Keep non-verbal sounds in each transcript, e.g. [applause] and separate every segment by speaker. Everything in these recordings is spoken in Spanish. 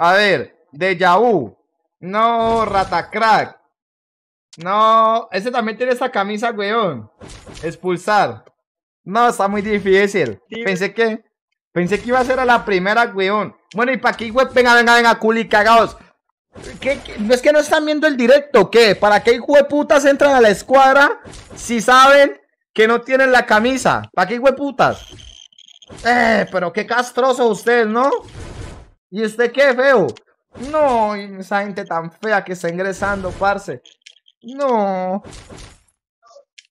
Speaker 1: A ver, de yahoo No, Ratacrack. No, ese también tiene esa camisa, weón. Expulsar. No, está muy difícil. Pensé que pensé que iba a ser a la primera, weón. Bueno, y para qué, weón, venga, venga, venga, culi, cagados ¿Qué, no es que no están viendo el directo? ¿Qué? ¿Para qué putas, entran a la escuadra si saben que no tienen la camisa? ¿Para qué putas? Eh, pero qué castroso usted, ¿no? ¿Y usted qué feo? No, esa gente tan fea que está ingresando, parce. No.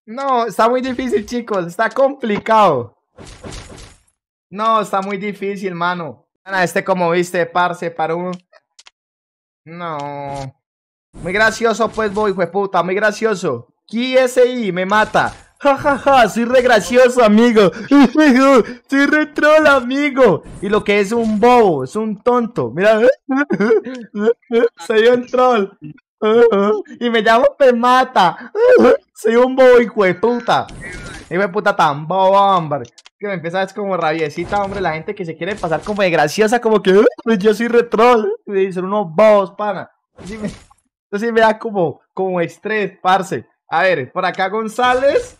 Speaker 1: No, está muy difícil, chicos. Está complicado. No, está muy difícil, mano. Este como viste, parce, para un... No. Muy gracioso, pues, voy, puta. Muy gracioso. QSI me mata. Ja, ja, ja, soy re gracioso, amigo. [laughs] Soy re troll, amigo. Y lo que es un bobo, es un tonto. Mira, [laughs] soy un troll. [laughs] Y me llamo Pemata. Soy un bobo, hijo de puta. Hijo puta tan bobo, hombre. Que me ver como rabiecita, hombre. La gente que se quiere pasar como de graciosa, como que pues yo soy re troll. Y dicen unos bobos, pana. Entonces me da como, como estrés, parce. A ver, por acá González.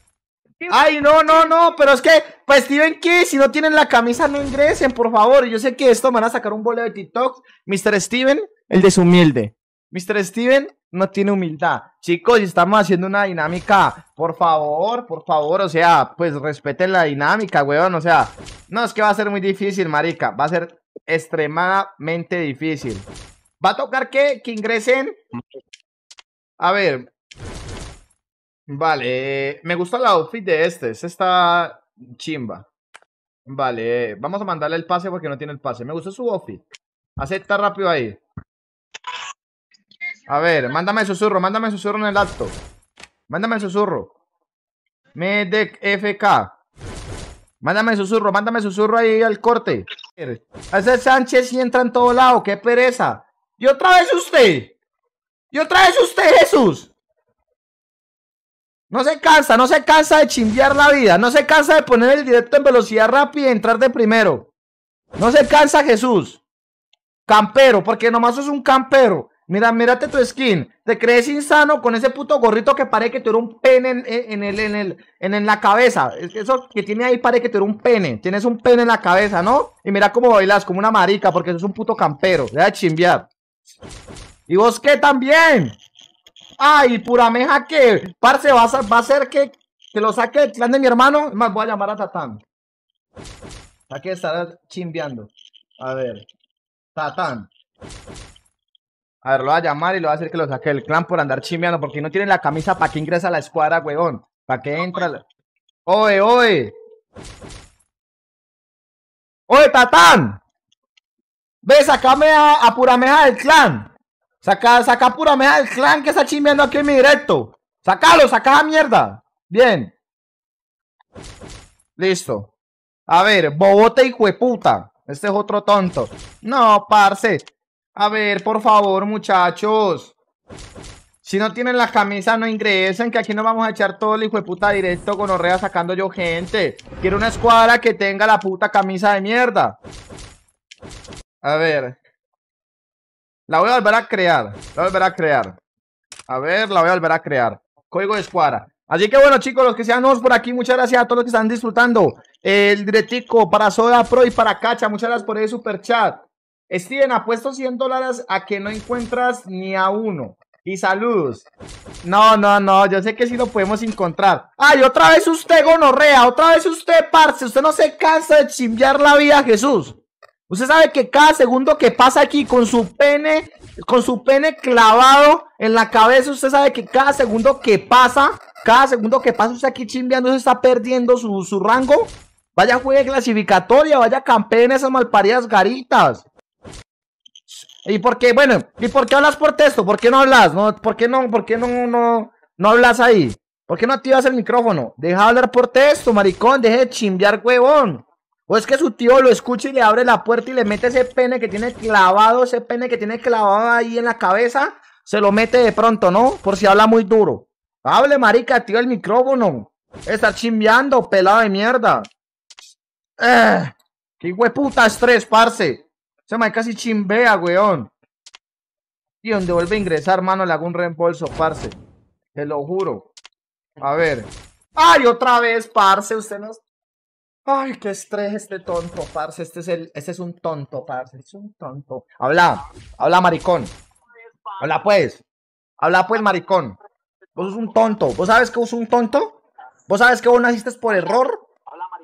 Speaker 1: Ay, no, no, no, pero es que, pues Steven ¿qué? si no tienen la camisa, no ingresen, por favor. Yo sé que esto van a sacar un boleto de TikTok. Mr. Steven, el deshumilde. Mr. Steven no tiene humildad. Chicos, estamos haciendo una dinámica. Por favor, por favor, o sea, pues respeten la dinámica, weón. O sea, no, es que va a ser muy difícil, marica. Va a ser extremadamente difícil. Va a tocar que, que ingresen. A ver, Vale, me gusta la outfit de este. Es este está chimba. Vale, vamos a mandarle el pase porque no tiene el pase. Me gusta su outfit. Acepta rápido ahí. A ver, mándame el susurro, mándame el susurro en el acto. Mándame el susurro. Medec FK. Mándame el susurro, mándame el susurro ahí al corte. Ese Sánchez y entra en todo lado, qué pereza. Y otra vez usted. Y otra vez usted, Jesús. No se cansa, no se cansa de chimbear la vida. No se cansa de poner el directo en velocidad rápida y entrar de primero. No se cansa Jesús. Campero, porque nomás sos un campero. Mira, mírate tu skin. Te crees insano con ese puto gorrito que parece que te era un pene en, el, en, el, en, la cabeza. Eso que tiene ahí parece que te era un pene. Tienes un pene en la cabeza, ¿no? Y mira cómo bailas, como una marica, porque sos un puto campero. Deja de chimbear. ¿Y vos qué también? Ay, ah, Purameja, que Parce, va a, va ser que, te lo saque el clan de mi hermano. más, voy a llamar a Tatán. Está que chimbeando. A ver. Tatán. A ver, lo va a llamar y lo va a hacer que lo saque el clan por andar chimbeando. Porque no tiene la camisa para que ingresa a la escuadra, huevón. Para que entra. La... Oye, oye. Tatán. Ve, sacame a, a Purameja del clan. Saca, saca pura meja del clan que está chimbeando aquí en mi directo. Sácalo, saca la mierda. Bien. Listo. A ver, Bobote y puta. Este es otro tonto. No, parce. A ver, por favor, muchachos. Si no tienen la camisa, no ingresen, que aquí nos vamos a echar todo el hijo de puta directo con Orrea sacando yo gente. Quiero una escuadra que tenga la puta camisa de mierda. A ver. La voy a volver a crear. La voy a volver a crear. A ver, la voy a volver a crear. Código de escuadra. Así que bueno, chicos, los que sean nuevos por aquí, muchas gracias a todos los que están disfrutando. El directico para Soda Pro y para Cacha, muchas gracias por el super chat. Steven, apuesto 100 dólares a que no encuentras ni a uno. Y saludos. No, no, no, yo sé que sí lo podemos encontrar. Ay, otra vez usted, gonorrea, otra vez usted, parce. Usted no se cansa de chimbear la vida, Jesús. Usted sabe que cada segundo que pasa aquí con su pene, con su pene clavado en la cabeza, usted sabe que cada segundo que pasa, cada segundo que pasa usted aquí chimbeando, se está perdiendo su, rango. Vaya juegue clasificatoria, vaya campeón esas malparidas garitas. Y por qué bueno, ¿y por qué hablas por texto? ¿Por qué no hablas? No, ¿Por qué no, por qué no, no, no hablas ahí? ¿Por qué no activas el micrófono? Deja hablar por texto, maricón, deje de chimbear, huevón. O es que su tío lo escucha y le abre la puerta y le mete ese pene que tiene clavado, ese pene que tiene clavado ahí en la cabeza, se lo mete de pronto, ¿no? Por si habla muy duro. Hable, marica, tío, el micrófono. Está chimbeando, pelado de mierda. Eh, qué hueputa estrés, parce. Se me casi chimbea, weón. Y donde vuelve a ingresar, mano, le hago un reembolso, parce. Te lo juro. A ver. ¡Ay, otra vez, parce! Usted no Ay, qué estrés este tonto, parce. Este es el, este es un tonto, parce. Es un tonto. Habla, habla, maricón. Habla pues. Habla pues, maricón. Vos sos un tonto. ¿Vos sabes que vos sos un tonto? ¿Vos sabes que vos naciste por error?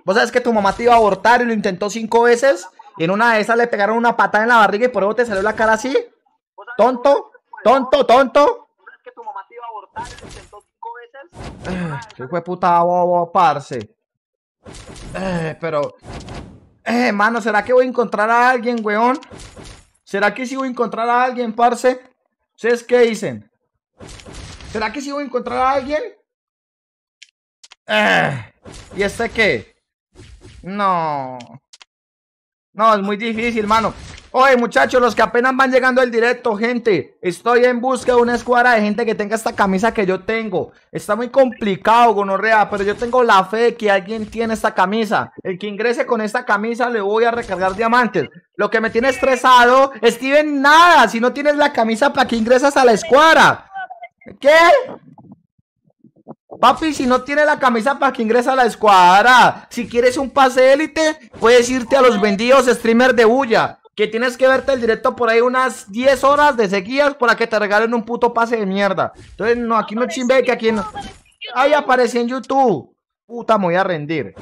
Speaker 1: ¿Vos sabes que tu mamá te iba a abortar y lo intentó cinco veces? Y en una de esas le pegaron una patada en la barriga y por eso te salió la cara así. ¿Tonto? ¿Tonto? ¿Tonto? ¿Sabes que tu mamá te iba a abortar y lo intentó cinco veces? ¿Qué fue puta bobo, parce? Eh, pero... Eh, mano, ¿será que voy a encontrar a alguien, weón? ¿Será que sí voy a encontrar a alguien, parce? ¿Ustedes qué dicen? ¿Será que sí voy a encontrar a alguien? Eh, ¿Y este qué? No. No, es muy difícil, mano. Oye, muchachos, los que apenas van llegando al directo, gente, estoy en busca de una escuadra de gente que tenga esta camisa que yo tengo. Está muy complicado, gonorrea, pero yo tengo la fe que alguien tiene esta camisa. El que ingrese con esta camisa le voy a recargar diamantes. Lo que me tiene estresado, Steven, nada, si no tienes la camisa, ¿para que ingresas a la escuadra? ¿Qué? Papi, si no tiene la camisa para que ingresa a la escuadra, si quieres un pase élite, puedes irte a los vendidos streamers de bulla que tienes que verte el directo por ahí unas 10 horas de sequías para que te regalen un puto pase de mierda. Entonces, no, aquí no chimbe que aquí no. Ay, aparecí en YouTube. Puta, me voy a rendir.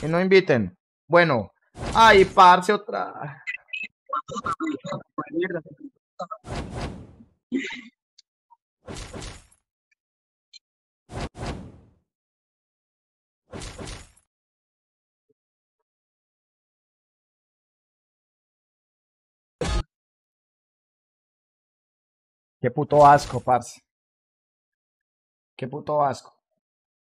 Speaker 1: Que no inviten. Bueno. Ay, parce, otra. Qué puto asco, parce. Qué puto asco.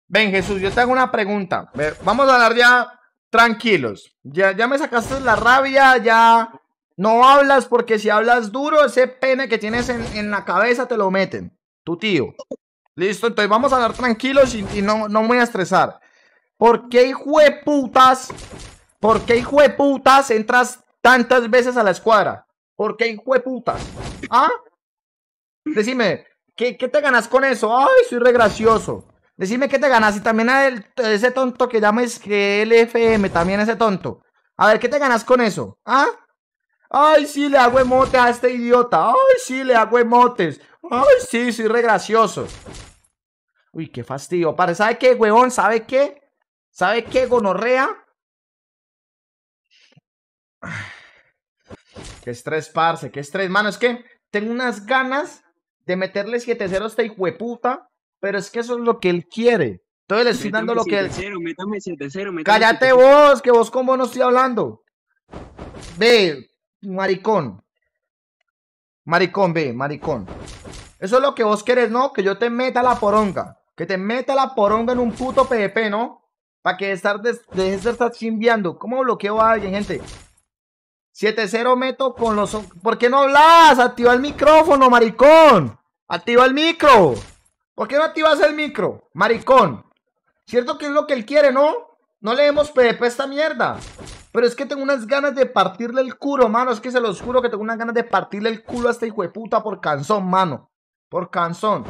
Speaker 1: Ven, Jesús, yo te hago una pregunta. Vamos a hablar ya tranquilos. Ya, ya me sacaste la rabia, ya no hablas porque si hablas duro, ese pene que tienes en, la cabeza te lo meten. Tu tío. Listo, entonces vamos a hablar tranquilos y, no, no me voy a estresar. ¿Por qué hijo de putas? ¿Por qué hijo de putas entras tantas veces a la escuadra? ¿Por qué hijo de putas? ¿Ah? Decime, ¿qué, ¿qué, te ganas con eso? Ay, soy re gracioso. Decime qué te ganas. Y también a ese tonto que llames que LFM, también ese tonto. A ver, ¿qué te ganas con eso? ¿Ah? Ay, sí, le hago emotes a este idiota. Ay, sí, le hago emotes. Ay, sí, soy re gracioso. Uy, qué fastidio. parce ¿sabe qué, huevón? ¿Sabe qué? ¿Sabe qué, gonorrea? Qué estrés, parce, qué estrés. Mano, es que tengo unas ganas de meterle 7-0 a esta hijueputa, pero es que eso es lo que él quiere. Entonces le estoy dando lo que él. Cállate vos, que vos con vos no estoy hablando. Ve, maricón. Maricón, ve, maricón. Eso es lo que vos querés, ¿no? Que yo te meta la poronga. Que te meta la poronga en un puto PvP, ¿no? Para que estar de, estar chimbeando. ¿Cómo bloqueo a alguien, gente? 7-0 meto con los... ¿Por qué no hablas? Activa el micrófono, maricón. Activa el micro. ¿Por qué no activas el micro, maricón? Cierto que es lo que él quiere, ¿no? No leemos PDP esta mierda. Pero es que tengo unas ganas de partirle el culo, mano. Es que se los juro que tengo unas ganas de partirle el culo a este hijo de puta por canzón, mano. Por canzón.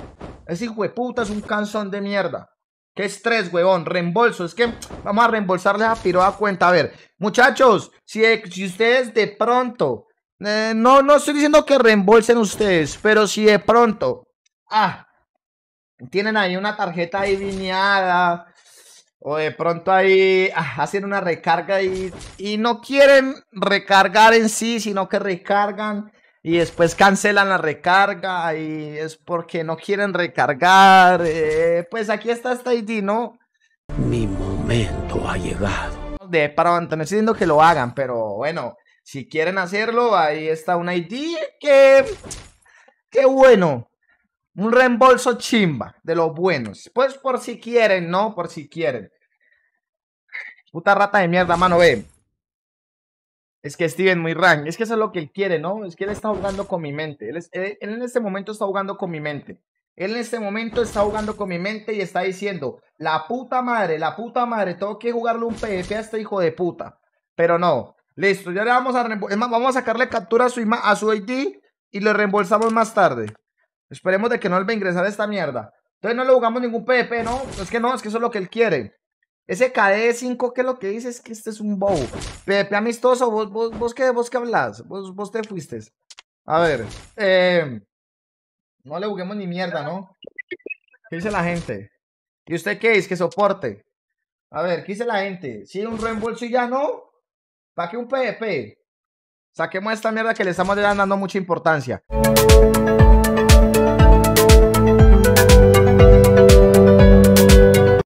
Speaker 1: Ese hijo de puta es un canzón de mierda. ¿Qué estrés, huevón? Reembolso. Es que vamos a reembolsarle a a cuenta. A ver, muchachos, si, si ustedes de pronto. Eh, no, no estoy diciendo que reembolsen ustedes, pero si de pronto. Ah, tienen ahí una tarjeta ahí viñada. O de pronto ahí ah, hacen una recarga y, y no quieren recargar en sí, sino que recargan y después cancelan la recarga y es porque no quieren recargar. Eh, pues aquí está esta ID, ¿no? Mi momento ha llegado. De, para mantener diciendo que lo hagan, pero bueno, si quieren hacerlo, ahí está una ID que... ¡Qué bueno! Un reembolso chimba, de los buenos. Pues por si quieren, ¿no? Por si quieren. Puta rata de mierda, mano, ve. Es que Steven muy rank, es que eso es lo que él quiere, ¿no? Es que él está jugando este con mi mente. Él, en este momento está jugando con mi mente. Él en este momento está jugando con mi mente y está diciendo, la puta madre, la puta madre, tengo que jugarle un PF a este hijo de puta. Pero no, listo, ya le vamos a, es más, vamos a sacarle captura a su, a su ID y le reembolsamos más tarde. Esperemos de que no va a ingresar esta mierda. Entonces no le jugamos ningún PvP, ¿no? Es que no, es que eso es lo que él quiere. Ese KD5, que lo que dice es que este es un bobo. Pepe amistoso, vos, vos, vos, qué, vos qué hablas vos, te fuiste. A ver, em, no le juguemos ni mierda, ¿no? ¿Qué dice la gente? ¿Y usted qué dice? Que soporte. A ver, ¿qué dice la gente? Si ¿Sí, un reembolso y ya no, ¿para qué un Pepe Saquemos esta mierda que le estamos dando mucha importancia.